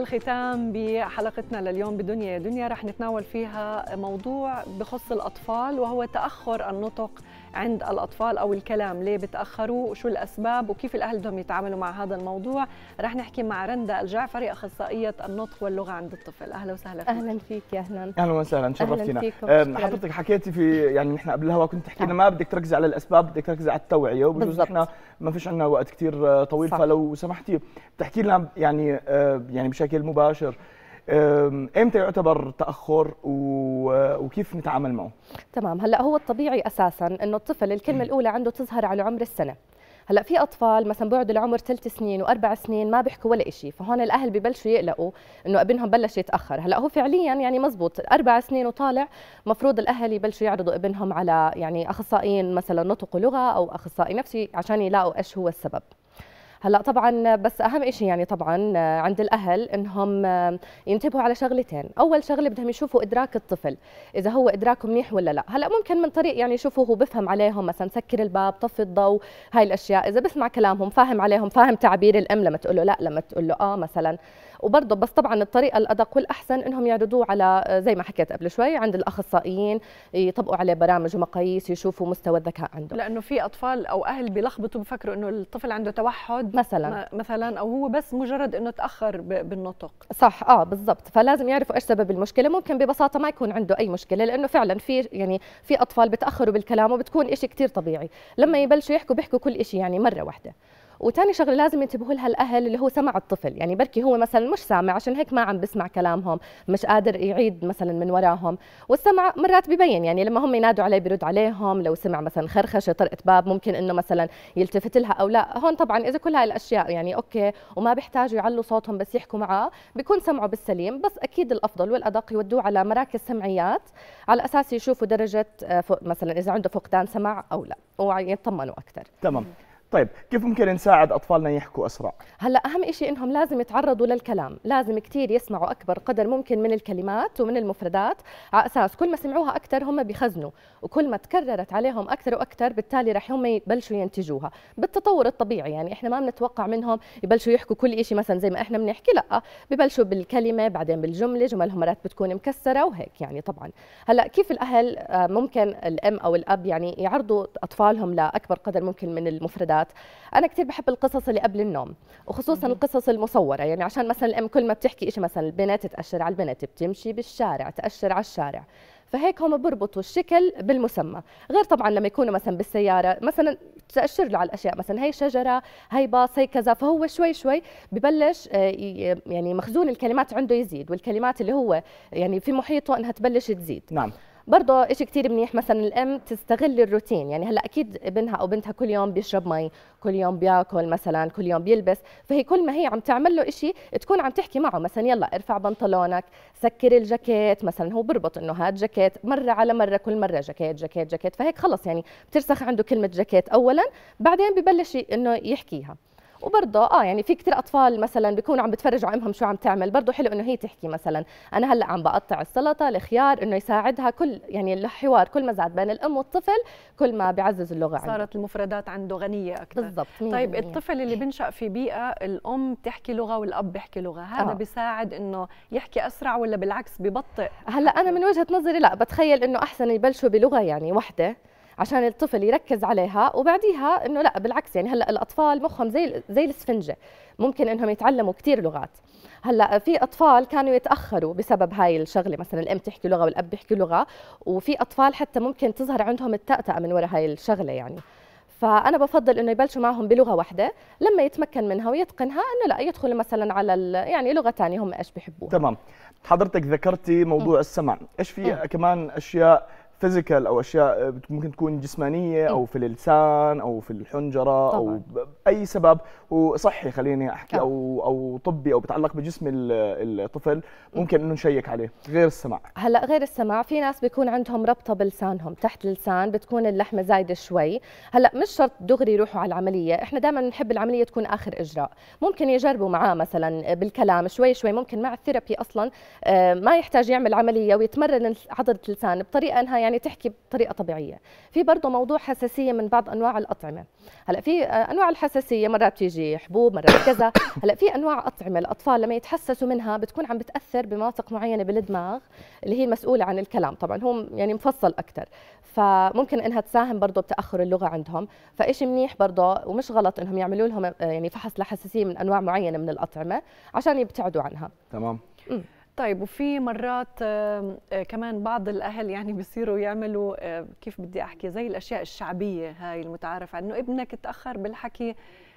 الختام بحلقتنا لليوم بدنيا يا دنيا رح نتناول فيها موضوع بخص الأطفال وهو تأخر النطق عند الأطفال أو الكلام ليه بتأخروا وشو الأسباب وكيف الأهل بدهم يتعاملوا مع هذا الموضوع رح نحكي مع رندا الجعفري أخصائية النطق واللغة عند الطفل أهلا وسهلا فيك أهلا فيك يا أهلا أهلا وسهلا شرفتينا حضرتك حكيتي في يعني نحن قبل الهوا كنت تحكي لنا ما بدك تركزي على الأسباب بدك تركزي على التوعية وبجوز نحن ما فيش عندنا وقت كثير آه، طويل صح. فلو سمحتي بتحكي لنا يعني آه، يعني بشكل بشكل مباشر امتى يعتبر تاخر وكيف نتعامل معه تمام هلا هو الطبيعي اساسا انه الطفل الكلمه الاولى عنده تظهر على عمر السنه هلا في اطفال مثلا بعد العمر ثلاث سنين واربع سنين ما بيحكوا ولا شيء فهون الاهل ببلشوا يقلقوا انه ابنهم بلش يتاخر هلا هو فعليا يعني مزبوط اربع سنين وطالع مفروض الاهل يبلشوا يعرضوا ابنهم على يعني اخصائيين مثلا نطق ولغه او اخصائي نفسي عشان يلاقوا ايش هو السبب هلا طبعا بس اهم شيء يعني طبعا عند الاهل انهم ينتبهوا على شغلتين اول شغله بدهم يشوفوا ادراك الطفل اذا هو ادراكه منيح ولا لا هلا ممكن من طريق يعني يشوفوا هو بفهم عليهم مثلا سكر الباب طفي الضوء هاي الاشياء اذا بسمع كلامهم فاهم عليهم فاهم تعبير الام لما تقول له لا لما تقول له اه مثلا وبرضه بس طبعا الطريقه الادق والاحسن انهم يعرضوه على زي ما حكيت قبل شوي عند الاخصائيين يطبقوا عليه برامج ومقاييس يشوفوا مستوى الذكاء عنده لانه في اطفال او اهل بيلخبطوا بفكروا انه الطفل عنده توحد مثلا مثلا او هو بس مجرد انه تاخر بالنطق صح اه بالضبط فلازم يعرفوا ايش سبب المشكله ممكن ببساطه ما يكون عنده اي مشكله لانه فعلا في يعني في اطفال بتاخروا بالكلام وبتكون شيء كثير طبيعي لما يبلشوا يحكوا بيحكوا كل شيء يعني مره واحده وثاني شغله لازم ينتبهوا لها الاهل اللي هو سمع الطفل يعني بركي هو مثلا مش سامع عشان هيك ما عم بسمع كلامهم مش قادر يعيد مثلا من وراهم والسمع مرات ببين يعني لما هم ينادوا عليه بيرد عليهم لو سمع مثلا خرخشه طرقه باب ممكن انه مثلا يلتفت لها او لا هون طبعا اذا كل هاي الاشياء يعني اوكي وما بيحتاجوا يعلوا صوتهم بس يحكوا معاه بيكون سمعه بالسليم بس اكيد الافضل والادق يودوه على مراكز سمعيات على اساس يشوفوا درجه آه، مثلا اذا عنده فقدان سمع او لا ويطمنوا اكثر تمام طيب كيف ممكن نساعد اطفالنا يحكوا اسرع هلا اهم شيء انهم لازم يتعرضوا للكلام لازم كثير يسمعوا اكبر قدر ممكن من الكلمات ومن المفردات على اساس كل ما سمعوها اكثر هم بيخزنوا وكل ما تكررت عليهم اكثر واكثر بالتالي رح هم يبلشوا ينتجوها بالتطور الطبيعي يعني احنا ما بنتوقع منهم يبلشوا يحكوا كل شيء مثلا زي ما احنا بنحكي لا ببلشوا بالكلمه بعدين بالجمله جملهم مرات بتكون مكسره وهيك يعني طبعا هلا كيف الاهل آه، ممكن الام او الاب يعني يعرضوا اطفالهم لاكبر قدر ممكن من المفردات بالذات انا كثير بحب القصص اللي قبل النوم وخصوصا مم. القصص المصوره يعني عشان مثلا الام كل ما بتحكي شيء مثلا البنات تاشر على البنات بتمشي بالشارع تاشر على الشارع فهيك هم بربطوا الشكل بالمسمى غير طبعا لما يكونوا مثلا بالسياره مثلا تاشر له على الاشياء مثلا هي شجره هي باص هي كذا فهو شوي شوي ببلش آه، يعني مخزون الكلمات عنده يزيد والكلمات اللي هو يعني في محيطه انها تبلش تزيد نعم برضه شيء كثير منيح مثلا الام تستغل الروتين يعني هلا اكيد ابنها او بنتها كل يوم بيشرب مي كل يوم بياكل مثلا كل يوم بيلبس فهي كل ما هي عم تعمل له شيء تكون عم تحكي معه مثلا يلا ارفع بنطلونك سكر الجاكيت مثلا هو بربط انه هاد جاكيت مره على مره كل مره جاكيت جاكيت جاكيت فهيك خلص يعني بترسخ عنده كلمه جاكيت اولا بعدين ببلش انه يحكيها وبرضه اه يعني في كثير اطفال مثلا بيكونوا عم بتفرجوا امهم شو عم تعمل برضه حلو انه هي تحكي مثلا انا هلا عم بقطع السلطه الخيار انه يساعدها كل يعني الحوار كل ما زاد بين الام والطفل كل ما بيعزز اللغه صارت عنده صارت المفردات عنده غنيه اكثر بالضبط طيب الطفل اللي بنشا في بيئه الام تحكي لغه والاب بيحكي لغه هذا آه. بيساعد انه يحكي اسرع ولا بالعكس ببطئ هلا انا من وجهه نظري لا بتخيل انه احسن يبلشوا بلغه يعني وحده عشان الطفل يركز عليها وبعديها انه لا بالعكس يعني هلا الاطفال مخهم زي زي الاسفنجه ممكن انهم يتعلموا كثير لغات هلا في اطفال كانوا يتاخروا بسبب هاي الشغله مثلا الام تحكي لغه والاب بيحكي لغه وفي اطفال حتى ممكن تظهر عندهم التأتأة من وراء هاي الشغله يعني فانا بفضل انه يبلشوا معهم بلغه واحده لما يتمكن منها ويتقنها انه لا يدخل مثلا على يعني لغه ثانيه هم ايش بيحبوها تمام حضرتك ذكرتي موضوع م. السمع ايش في كمان اشياء فيزيكال او اشياء آه، ممكن تكون جسمانيه او في اللسان او في الحنجره طبعا. او اي سبب وصحي خليني احكي طبعا. آه. او او طبي او بتعلق بجسم الطفل ممكن انه نشيك عليه غير السمع هلا غير السمع في ناس بيكون عندهم ربطه بلسانهم تحت اللسان بتكون اللحمه زايده شوي هلا مش شرط دغري يروحوا على العمليه احنا دائما بنحب العمليه تكون اخر اجراء ممكن يجربوا معاه مثلا آه، بالكلام شوي شوي ممكن مع الثيرابي اصلا ما يحتاج يعمل عمليه ويتمرن عضله اللسان بطريقه انها يعني يعني تحكي بطريقه طبيعيه في برضه موضوع حساسيه من بعض انواع الاطعمه هلا في آه، انواع الحساسيه مرات بتيجي حبوب مرات كذا هلا في انواع اطعمه الاطفال لما يتحسسوا منها بتكون عم بتاثر بمناطق معينه بالدماغ اللي هي مسؤوله عن الكلام طبعا هم يعني مفصل اكثر فممكن انها تساهم برضه بتاخر اللغه عندهم فإشي منيح برضه ومش غلط انهم يعملوا لهم آه، يعني فحص لحساسيه من انواع معينه من الاطعمه عشان يبتعدوا عنها تمام طيب وفي مرات آه، كمان بعض الاهل يعني بيصيروا يعملوا آه، كيف بدي احكي زي الاشياء الشعبيه هاي المتعارف عنه ابنك تاخر بالحكي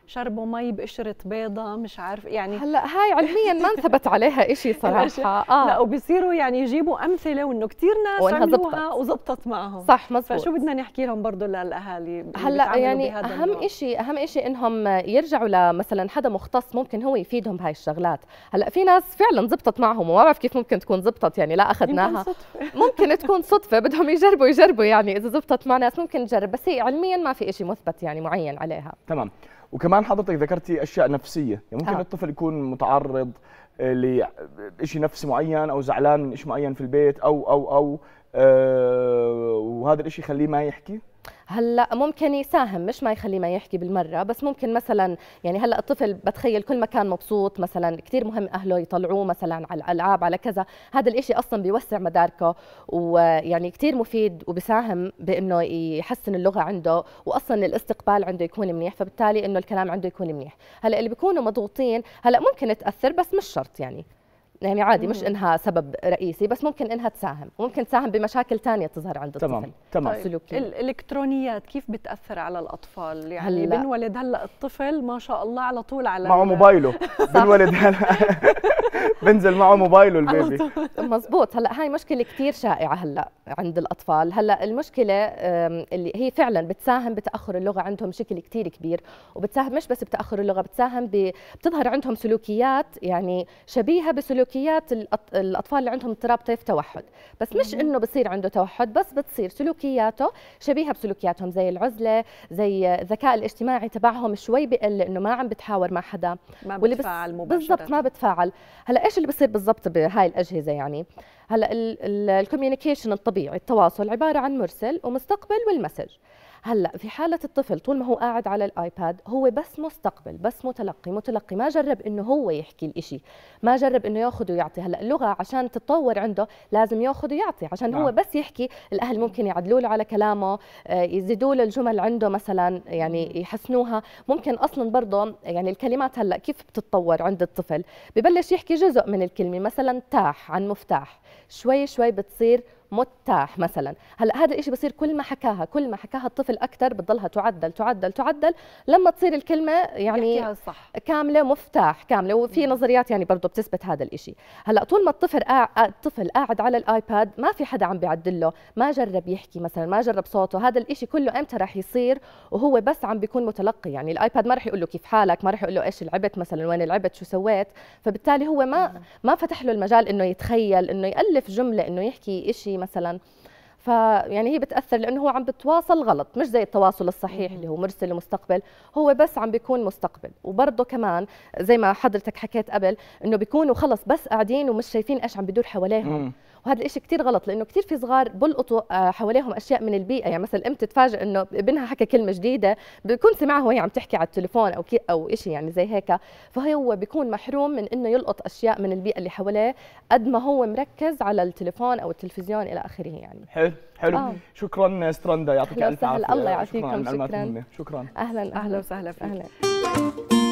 شربوا مي بقشره بيضه مش عارف يعني هلا هاي علميا ما انثبت عليها شيء صراحه اه لا وبصيروا يعني يجيبوا امثله وانه كثير ناس عملوها وزبطت معهم صح مزبوط فشو بدنا نحكي لهم برضه للاهالي هلا يعني اهم شيء اهم شيء انهم يرجعوا لمثلا حدا مختص ممكن هو يفيدهم بهاي الشغلات هلا في ناس فعلا زبطت معهم وما بعرف كيف ممكن تكون زبطت يعني لا اخذناها ممكن تكون صدفه بدهم يجربوا يجربوا يعني اذا زبطت مع ناس ممكن تجرب بس هي علميا ما في شيء مثبت يعني معين عليها تمام وكمان حضرتك ذكرتي اشياء نفسيه يعني ممكن آه. الطفل يكون متعرض آه، لشيء آه، نفسي معين او زعلان من شيء معين في البيت او او او آه وهذا الشيء يخليه ما يحكي هلا ممكن يساهم مش ما يخليه ما يحكي بالمره بس ممكن مثلا يعني هلا الطفل بتخيل كل ما كان مبسوط مثلا كثير مهم اهله يطلعوه مثلا على الالعاب على كذا هذا الإشي اصلا بيوسع مداركه ويعني كثير مفيد وبساهم بانه يحسن اللغه عنده واصلا الاستقبال عنده يكون منيح فبالتالي انه الكلام عنده يكون منيح هلا اللي بيكونوا مضغوطين هلا ممكن تاثر بس مش شرط يعني يعني عادي مش انها سبب رئيسي بس ممكن انها تساهم ممكن تساهم بمشاكل ثانيه تظهر عند الطفل تمام تمام طيب الالكترونيات كيف بتاثر على الاطفال يعني هلا بنولد هلا الطفل ما شاء الله على طول على معه موبايله بنولد هلا بنزل معه موبايله البيبي مزبوط هلا هاي مشكله كثير شائعه هلا عند الاطفال هلا المشكله اللي هي فعلا بتساهم بتاخر اللغه عندهم بشكل كثير كبير وبتساهم مش بس بتاخر اللغه بتساهم بتظهر عندهم سلوكيات يعني شبيهه بسلوك سلوكيات الاطفال اللي عندهم اضطراب طيف توحد بس مش انه بصير عنده توحد بس بتصير سلوكياته شبيهه بسلوكياتهم زي العزله زي الذكاء الاجتماعي تبعهم شوي بقل لانه ما عم بتحاور مع حدا ما واللي بتفاعل مباشره بالضبط ما بتفاعل هلا ايش اللي بصير بالضبط بهاي الاجهزه يعني هلا الكوميونيكيشن الطبيعي التواصل عباره عن مرسل ومستقبل والمسج هلا في حاله الطفل طول ما هو قاعد على الايباد هو بس مستقبل بس متلقي متلقي ما جرب انه هو يحكي الإشي ما جرب انه ياخذ ويعطي هلا اللغه عشان تتطور عنده لازم ياخذ ويعطي عشان نعم. هو بس يحكي الاهل ممكن يعدلوا له على كلامه آه، يزيدوا له الجمل عنده مثلا يعني يحسنوها ممكن اصلا برضه يعني الكلمات هلا كيف بتتطور عند الطفل ببلش يحكي جزء من الكلمه مثلا تاح عن مفتاح شوي شوي بتصير متاح مثلا هلا هذا الشيء بصير كل ما حكاها كل ما حكاها الطفل اكثر بتضلها تعدل تعدل تعدل لما تصير الكلمه يعني صح. كامله مفتاح كامله وفي نظريات يعني برضه بتثبت هذا الشيء هلا طول ما الطفل قاعد الطفل قاعد على الايباد ما في حدا عم بيعدل له ما جرب يحكي مثلا ما جرب صوته هذا الشيء كله امتى راح يصير وهو بس عم بيكون متلقي يعني الايباد ما راح يقول له كيف حالك ما راح يقول له ايش لعبت مثلا وين لعبت شو سويت فبالتالي هو ما ما فتح له المجال انه يتخيل انه يالف جمله انه يحكي شيء مثلا فيعني هي بتاثر لانه هو عم بتواصل غلط مش زي التواصل الصحيح اللي هو مرسل لمستقبل هو بس عم بيكون مستقبل وبرضه كمان زي ما حضرتك حكيت قبل انه بيكونوا خلص بس قاعدين ومش شايفين ايش عم بدور حواليهم وهذا الشيء كثير غلط لأنه كثير في صغار بلقطوا آه، حواليهم أشياء من البيئة يعني مثلا الام تتفاجئ إنه ابنها حكى كلمة جديدة بكون سمعها وهي عم تحكي على التليفون أو كي أو شيء يعني زي هيك فهو بيكون محروم من إنه يلقط أشياء من البيئة اللي حواليه قد ما هو مركز على التليفون أو التلفزيون إلى آخره يعني حلو حلو آه. شكرا ستراندا يعطيك ألف عافية الله يعطيكم شكرا شكرا, شكرا. أهلا أهلا وسهلا فيك أهلا.